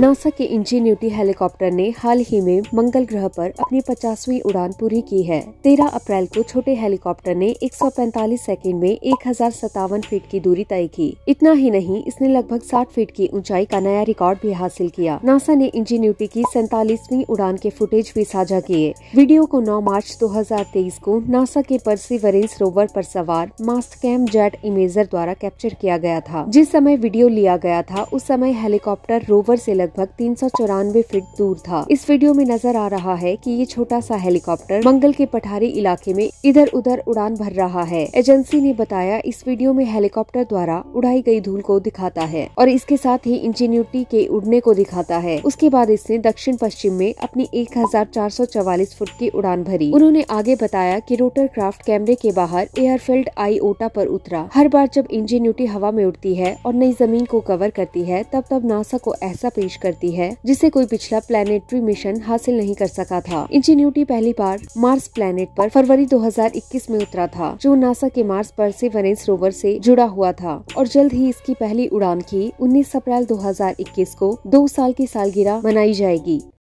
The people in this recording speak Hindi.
नासा के इंजीन्यूटी हेलीकॉप्टर ने हाल ही में मंगल ग्रह पर अपनी पचासवीं उड़ान पूरी की है 13 अप्रैल को छोटे हेलीकॉप्टर ने 145 सेकंड में एक फीट की दूरी तय की इतना ही नहीं इसने लगभग 60 फीट की ऊंचाई का नया रिकॉर्ड भी हासिल किया नासा ने इंजीन्यूटी की सैतालीसवीं उड़ान के फुटेज भी साझा किए वीडियो को नौ मार्च दो को नासा के परसिवरेंस रोवर पर सवार मास्ट कैम जेट इमेजर द्वारा कैप्चर किया गया था जिस समय वीडियो लिया गया था उस समय हेलीकॉप्टर रोवर ऐसी लग लगभग तीन सौ चौरानवे फीट दूर था इस वीडियो में नजर आ रहा है कि ये छोटा सा हेलीकॉप्टर मंगल के पठारी इलाके में इधर उधर उड़ान भर रहा है एजेंसी ने बताया इस वीडियो में हेलीकॉप्टर द्वारा उड़ाई गई धूल को दिखाता है और इसके साथ ही इंजीन्यूटी के उड़ने को दिखाता है उसके बाद इसने दक्षिण पश्चिम में अपनी एक फुट की उड़ान भरी उन्होंने आगे बताया की रोटर क्राफ्ट कैमरे के बाहर एयरफील्ड आई ओटा पर उतरा हर बार जब इंजीन्यूटी हवा में उड़ती है और नई जमीन को कवर करती है तब तब नासा को ऐसा पेश करती है जिसे कोई पिछला प्लेनेटरी मिशन हासिल नहीं कर सका था इंजीन्यूटी पहली बार मार्स प्लेनेट पर फरवरी 2021 में उतरा था जो नासा के मार्स परसिवरेंस रोवर से जुड़ा हुआ था और जल्द ही इसकी पहली उड़ान की 19 अप्रैल 2021 को दो साल की सालगिरह मनाई जाएगी